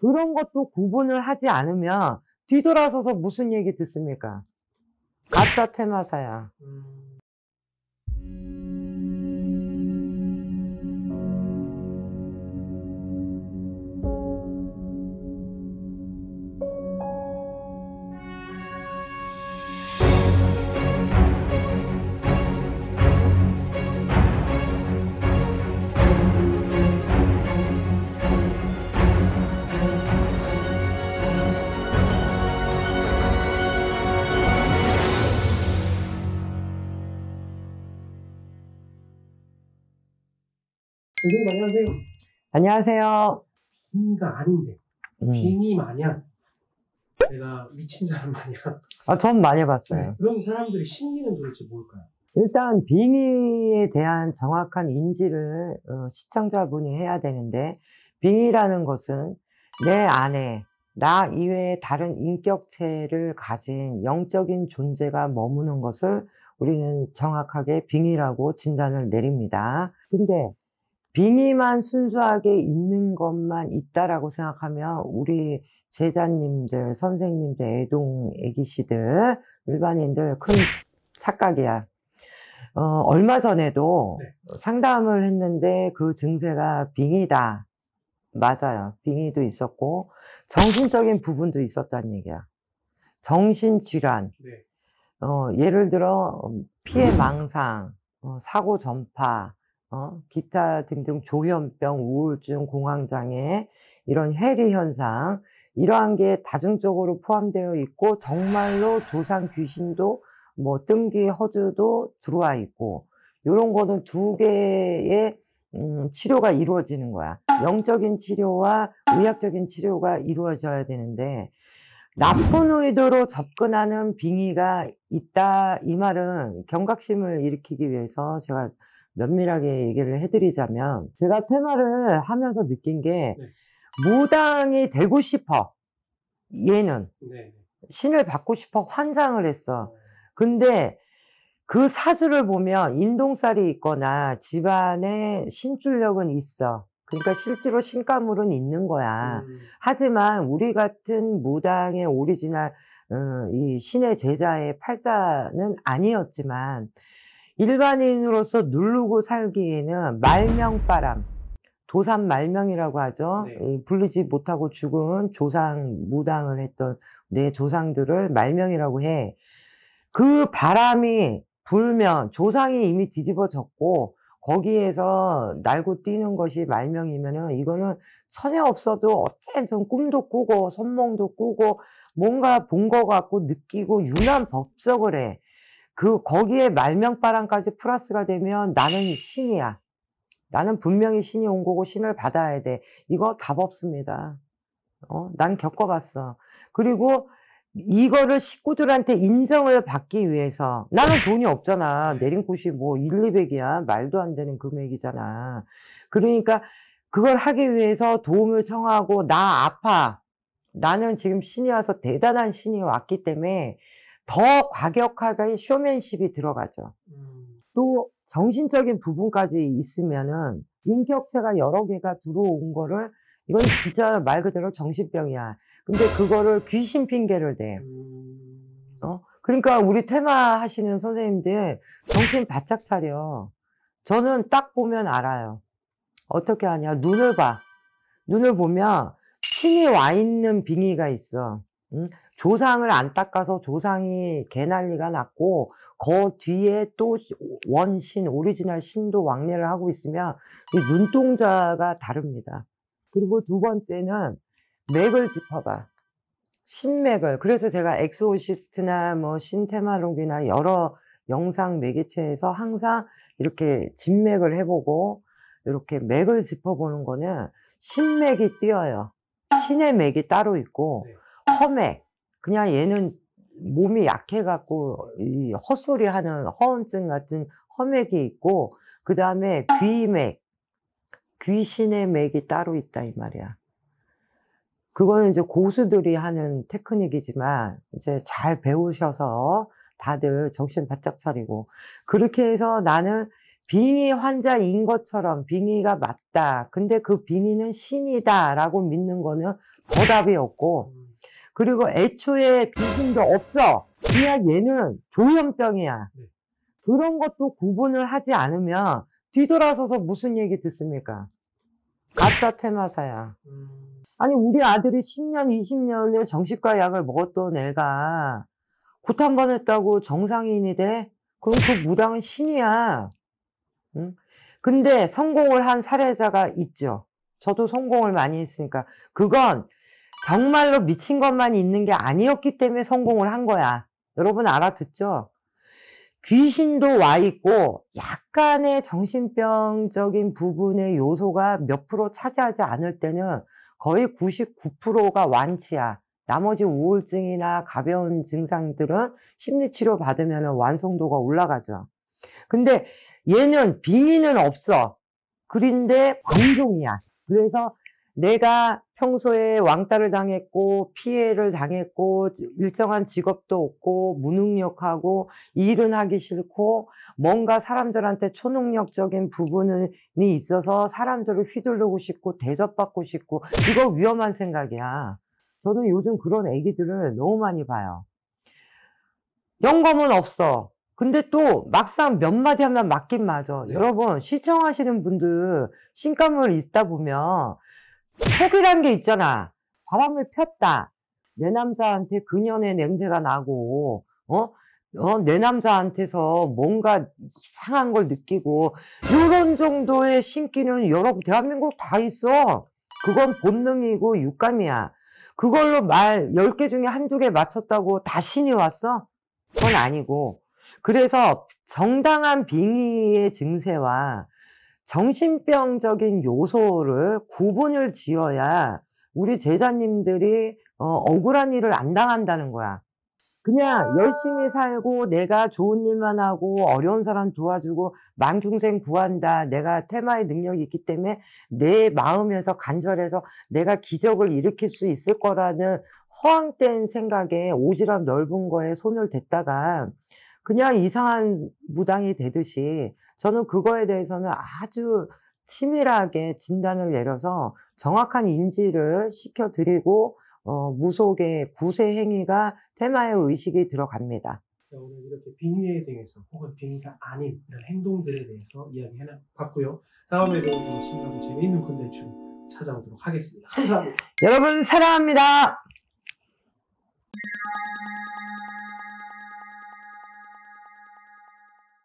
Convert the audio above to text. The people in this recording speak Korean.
그런 것도 구분을 하지 않으면 뒤돌아서서 무슨 얘기 듣습니까? 가짜 테마사야. 음. 교수님 안녕하세요. 안녕하세요. 빙의가 아닌데 음. 빙의 마냥 내가 미친 사람 마냥 아, 전 많이 봤어요. 네, 그런 사람들의 심리는 도대체 뭘까요? 일단 빙의에 대한 정확한 인지를 어, 시청자분이 해야 되는데 빙의라는 것은 내 안에 나 이외의 다른 인격체를 가진 영적인 존재가 머무는 것을 우리는 정확하게 빙의라고 진단을 내립니다. 근데 빙니만 순수하게 있는 것만 있다라고 생각하면 우리 제자님들, 선생님들, 애동, 애기씨들, 일반인들 큰 착각이야. 어, 얼마 전에도 네. 상담을 했는데 그 증세가 빙이다. 맞아요. 빙의도 있었고 정신적인 부분도 있었다는 얘기야. 정신질환. 네. 어, 예를 들어 피해망상, 어, 사고 전파, 어, 기타 등등 조현병, 우울증, 공황장애 이런 해리 현상 이러한 게 다중적으로 포함되어 있고 정말로 조상 귀신도 뭐 뜬기 허주도 들어와 있고 이런 거는 두 개의 음, 치료가 이루어지는 거야. 영적인 치료와 의학적인 치료가 이루어져야 되는데 나쁜 의도로 접근하는 빙의가 있다 이 말은 경각심을 일으키기 위해서 제가 면밀하게 얘기를 해드리자면 제가 테마를 하면서 느낀 게 네. 무당이 되고 싶어 얘는 네, 네. 신을 받고 싶어 환장을 했어 어. 근데 그 사주를 보면 인동살이 있거나 집안에 신출력은 있어 그러니까 실제로 신가물은 있는 거야. 음. 하지만 우리 같은 무당의 오리지널 음, 이 신의 제자의 팔자는 아니었지만 일반인으로서 누르고 살기에는 말명바람, 도산 말명이라고 하죠. 네. 불리지 못하고 죽은 조상, 무당을 했던 내 조상들을 말명이라고 해. 그 바람이 불면 조상이 이미 뒤집어졌고 거기에서 날고 뛰는 것이 말명이면은 이거는 선에 없어도 어쨌든 꿈도 꾸고 손몽도 꾸고 뭔가 본 것 같고 느끼고 유난 법석을 해. 그 거기에 말명바람까지 플러스가 되면 나는 신이야. 나는 분명히 신이 온 거고 신을 받아야 돼. 이거 답 없습니다. 어? 난 겪어봤어. 그리고 이거를 식구들한테 인정을 받기 위해서 나는 돈이 없잖아. 내린곳이뭐 1, 200이야. 말도 안 되는 금액이잖아. 그러니까 그걸 하기 위해서 도움을 청하고 나 아파. 나는 지금 신이 와서 대단한 신이 왔기 때문에 더 과격하게 쇼맨십이 들어가죠. 음. 또 정신적인 부분까지 있으면은 인격체가 여러 개가 들어온 거를 이건 진짜 말 그대로 정신병이야. 근데 그거를 귀신 핑계를 대. 음. 어? 그러니까 우리 테마 하시는 선생님들 정신 바짝 차려. 저는 딱 보면 알아요. 어떻게 하냐. 눈을 봐. 눈을 보면 신이 와 있는 빙의가 있어. 응? 조상을 안 닦아서 조상이 개난리가 났고 그 뒤에 또 원신 오리지널 신도 왕래를 하고 있으면 눈동자가 다릅니다. 그리고 두 번째는 맥을 짚어봐. 신맥을 그래서 제가 엑소시스트나 뭐 신테마록이나 여러 영상 매개체에서 항상 이렇게 진맥을 해보고 이렇게 맥을 짚어보는 거는 신맥이 뛰어요. 신의 맥이 따로 있고 네. 허맥, 그냥 얘는 몸이 약해갖고 이 헛소리하는 허언증 같은 허맥이 있고 그 다음에 귀맥, 귀신의 맥이 따로 있다 이 말이야. 그거는 이제 고수들이 하는 테크닉이지만 이제 잘 배우셔서 다들 정신 바짝 차리고 그렇게 해서 나는 빙의 환자인 것처럼 빙의가 맞다. 근데 그 빙의는 신이다라고 믿는 거는 더답이 음. 없고 그리고 애초에 귀신도 없어. 그냥 얘는 조현병이야. 네. 그런 것도 구분을 하지 않으면 뒤돌아서서 무슨 얘기 듣습니까? 가짜 테마사야. 음. 아니 우리 아들이 10년, 20년을 정신과 약을 먹었던 애가 굿한번 했다고 정상인이 돼? 그럼 그 무당은 신이야. 응? 근데 성공을 한 사례자가 있죠. 저도 성공을 많이 했으니까 그건 정말로 미친 것만 있는 게 아니었기 때문에 성공을 한 거야. 여러분 알아듣죠? 귀신도 와 있고 약간의 정신병적인 부분의 요소가 몇 프로 차지하지 않을 때는 거의 99%가 완치야. 나머지 우울증이나 가벼운 증상들은 심리치료 받으면 완성도가 올라가죠. 근데 얘는 빙의는 없어. 그런데 공종이야. 그래서 내가 평소에 왕따를 당했고 피해를 당했고 일정한 직업도 없고 무능력하고 일은 하기 싫고 뭔가 사람들한테 초능력적인 부분이 있어서 사람들을 휘둘르고 싶고 대접받고 싶고 이거 위험한 생각이야. 저는 요즘 그런 애기들을 너무 많이 봐요. 영검은 없어. 근데 또 막상 몇 마디 하면 맞긴 맞아. 네. 여러분 시청하시는 분들 신감을 있다 보면 촉이란 게 있잖아. 바람을 폈다. 내 남자한테 그년의 냄새가 나고, 어? 어, 내 남자한테서 뭔가 이상한 걸 느끼고, 요런 정도의 신기는 여러분, 대한민국 다 있어. 그건 본능이고 육감이야. 그걸로 말 10개 중에 한두 개 맞췄다고 다 신이 왔어? 그건 아니고. 그래서 정당한 빙의의 증세와 정신병적인 요소를 구분을 지어야 우리 제자님들이 어, 억울한 일을 안 당한다는 거야. 그냥 열심히 살고 내가 좋은 일만 하고 어려운 사람 도와주고 만중생 구한다. 내가 테마의 능력이 있기 때문에 내 마음에서 간절해서 내가 기적을 일으킬 수 있을 거라는 허황된 생각에 오지랖 넓은 거에 손을 댔다가 그냥 이상한 무당이 되듯이 저는 그거에 대해서는 아주 치밀하게 진단을 내려서 정확한 인지를 시켜드리고 어, 무속의 구세 행위가 테마의 의식이 들어갑니다. 오늘 이렇게 빙의에 대해서 혹은 빙의가 아닌 이런 행동들에 대해서 이야기해봤고요. 다음에도 신나고 재미있는 콘텐츠 찾아오도록 하겠습니다. 감사합니다. 여러분 사랑합니다.